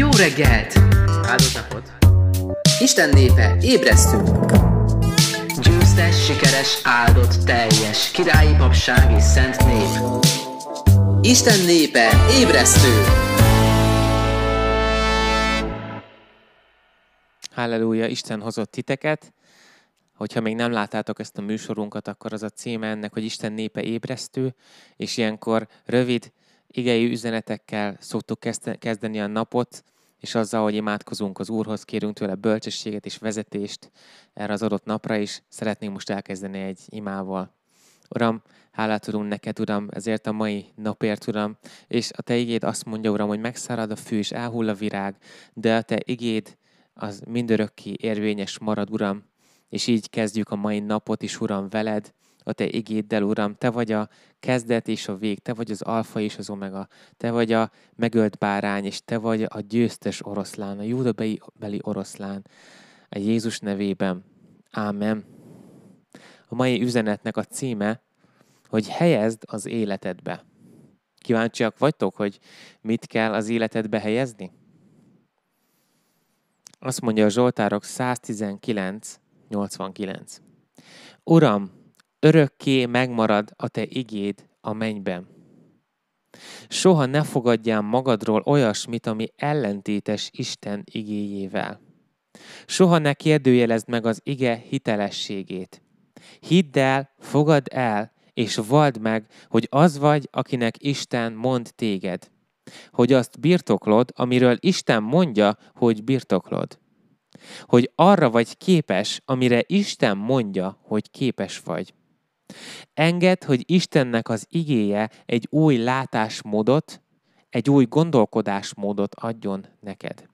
Jó reggelt! Áldott napot! Isten népe, ébresztünk! Győztes, sikeres, áldott, teljes, királyi papság és szent nép. Isten népe, ébresztő! Halleluja, Isten hozott titeket. Hogyha még nem láttátok ezt a műsorunkat, akkor az a címe ennek, hogy Isten népe ébresztő, és ilyenkor rövid, igei üzenetekkel szoktuk kezdeni a napot, és azzal, hogy imádkozunk az Úrhoz, kérünk tőle bölcsességet és vezetést erre az adott napra is, szeretnénk most elkezdeni egy imával. Uram, hálát tudunk neked, Uram, ezért a mai napért, Uram, és a Te igéd azt mondja, Uram, hogy megszárad a fű és elhull a virág, de a Te igéd az mindörökké érvényes marad, Uram, és így kezdjük a mai napot is, Uram, veled, a te igéddel, Uram. Te vagy a kezdet és a vég, te vagy az alfa és az omega, te vagy a megölt bárány, és te vagy a győztes oroszlán, a júdabeli beli oroszlán, a Jézus nevében. Ámen. A mai üzenetnek a címe, hogy helyezd az életedbe. Kíváncsiak vagytok, hogy mit kell az életedbe helyezni? Azt mondja a Zsoltárok 119, 89. Uram, örökké megmarad a te igéd a mennyben. Soha ne fogadjál magadról olyasmit, ami ellentétes Isten igéjével. Soha ne kérdőjelezd meg az ige hitelességét. Hidd el, fogad el, és vald meg, hogy az vagy, akinek Isten mond téged. Hogy azt birtoklod, amiről Isten mondja, hogy birtoklod. Hogy arra vagy képes, amire Isten mondja, hogy képes vagy. Engedd, hogy Istennek az igéje egy új látásmódot, egy új gondolkodásmódot adjon neked.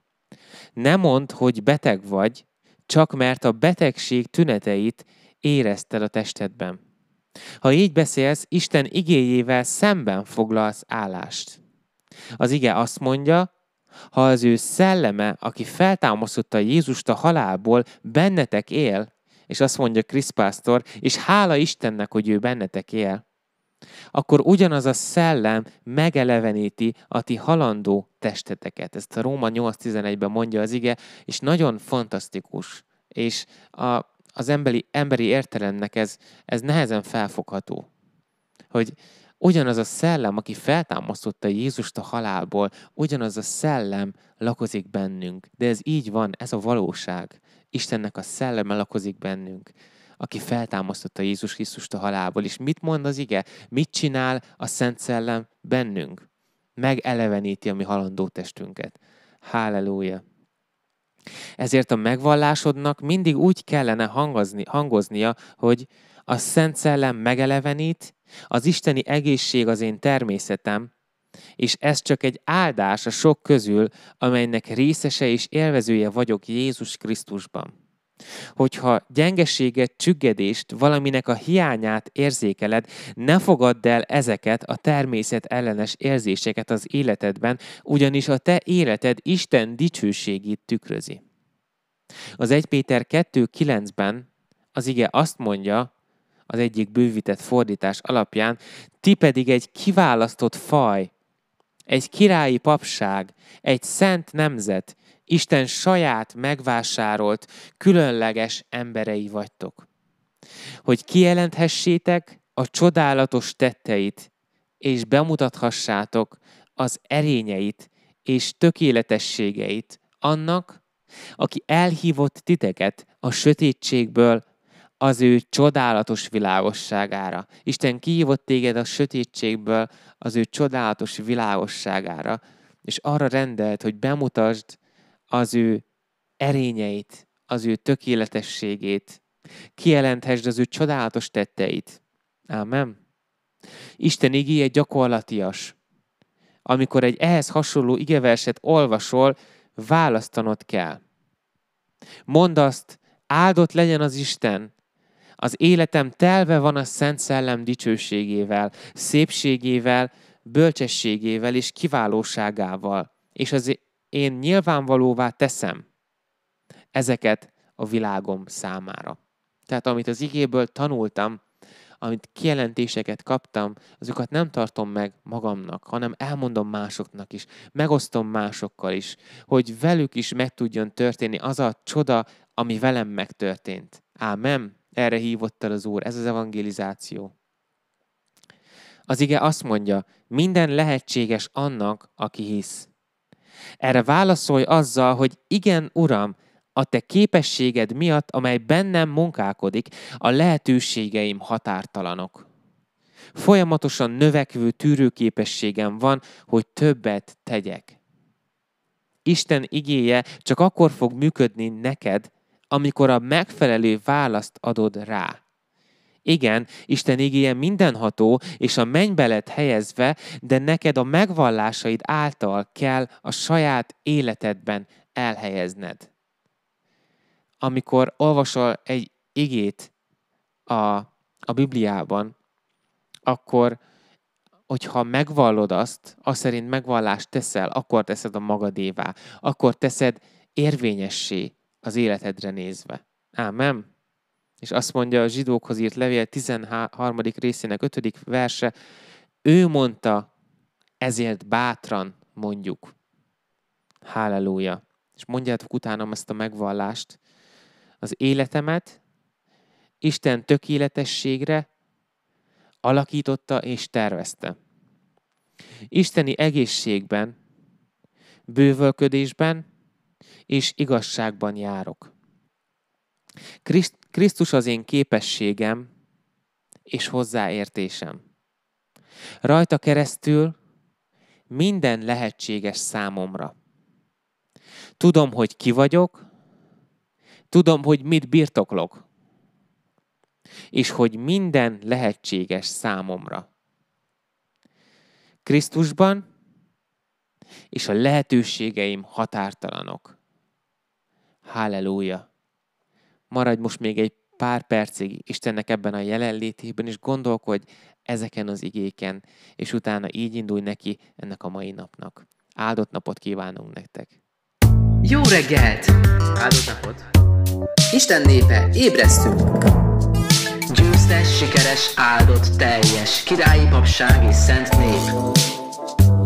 Ne mondd, hogy beteg vagy, csak mert a betegség tüneteit érezted a testedben. Ha így beszélsz, Isten igéjével szemben foglalsz állást. Az ige azt mondja, ha az ő szelleme, aki feltámasztotta Jézust a halálból, bennetek él, és azt mondja Krisz pásztor, és hála Istennek, hogy ő bennetek él, akkor ugyanaz a szellem megeleveníti a ti halandó testeteket. Ezt a Róma 8.11-ben mondja az ige, és nagyon fantasztikus. És a, az emberi, emberi értelemnek ez, ez nehezen felfogható. Hogy ugyanaz a szellem, aki feltámasztotta Jézust a halálból, ugyanaz a szellem lakozik bennünk. De ez így van, ez a valóság. Istennek a szelleme lakozik bennünk, aki feltámasztotta Jézus Krisztust a halálból. És mit mond az ige? Mit csinál a Szent Szellem bennünk? Megeleveníti a mi halandó testünket. Halleluja! Ezért a megvallásodnak mindig úgy kellene hangozni, hangoznia, hogy a Szent Szellem megelevenít, az isteni egészség az én természetem, és ez csak egy áldás a sok közül, amelynek részese és élvezője vagyok Jézus Krisztusban. Hogyha gyengeséget, csüggedést, valaminek a hiányát érzékeled, ne fogadd el ezeket a természet ellenes érzéseket az életedben, ugyanis a te életed Isten dicsőségét tükrözi. Az 1 Péter 2.9-ben az ige azt mondja, az egyik bővített fordítás alapján, ti pedig egy kiválasztott faj, egy királyi papság, egy szent nemzet, Isten saját megvásárolt, különleges emberei vagytok. Hogy kijelenthessétek a csodálatos tetteit, és bemutathassátok az erényeit és tökéletességeit annak, aki elhívott titeket a sötétségből az ő csodálatos világosságára. Isten kihívott téged a sötétségből az ő csodálatos világosságára, és arra rendelt, hogy bemutasd az ő erényeit, az ő tökéletességét, kijelenthesd az ő csodálatos tetteit. Amen. Isten igéje gyakorlatias. Amikor egy ehhez hasonló igeverset olvasol, választanod kell. Mondd azt, áldott legyen az Isten, az életem telve van a Szent Szellem dicsőségével, szépségével, bölcsességével és kiválóságával, és az én nyilvánvalóvá teszem ezeket a világom számára. Tehát amit az igéből tanultam, amit kielentéseket kaptam, azokat nem tartom meg magamnak, hanem elmondom másoknak is, megosztom másokkal is, hogy velük is meg tudjon történni az a csoda, ami velem megtörtént. Ámen. Erre hívott el az Úr, ez az evangelizáció. Az ige azt mondja, minden lehetséges annak, aki hisz. Erre válaszolj azzal, hogy igen, Uram, a te képességed miatt, amely bennem munkálkodik, a lehetőségeim határtalanok. Folyamatosan növekvő tűrőképességem van, hogy többet tegyek. Isten igéje csak akkor fog működni neked, amikor a megfelelő választ adod rá. Igen, Isten igéje mindenható, és a mennybe lett helyezve, de neked a megvallásaid által kell a saját életedben elhelyezned. Amikor olvasol egy igét a, a Bibliában, akkor hogyha megvallod azt, azt szerint megvallást teszel, akkor teszed a magadévá, akkor teszed érvényessé az életedre nézve. Ámen. És azt mondja a zsidókhoz írt levél 13. részének 5. verse, ő mondta, ezért bátran mondjuk. Halleluja. És mondjátok utánam ezt a megvallást. Az életemet Isten tökéletességre alakította és tervezte. Isteni egészségben, bővölködésben, és igazságban járok. Kriszt, Krisztus az én képességem és hozzáértésem. Rajta keresztül minden lehetséges számomra. Tudom, hogy ki vagyok, tudom, hogy mit birtoklok, és hogy minden lehetséges számomra. Krisztusban és a lehetőségeim határtalanok. Halleluja! Maradj most még egy pár percig Istennek ebben a jelenlétében, és gondolkodj ezeken az igéken, és utána így indulj neki ennek a mai napnak. Áldott napot kívánunk nektek! Jó reggelt! Áldott napot! Isten népe, ébresztünk! Győztes, sikeres, áldott, teljes, királyi papság és szent nép.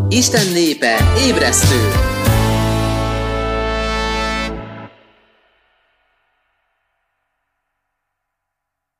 Isten népe, ébresztő!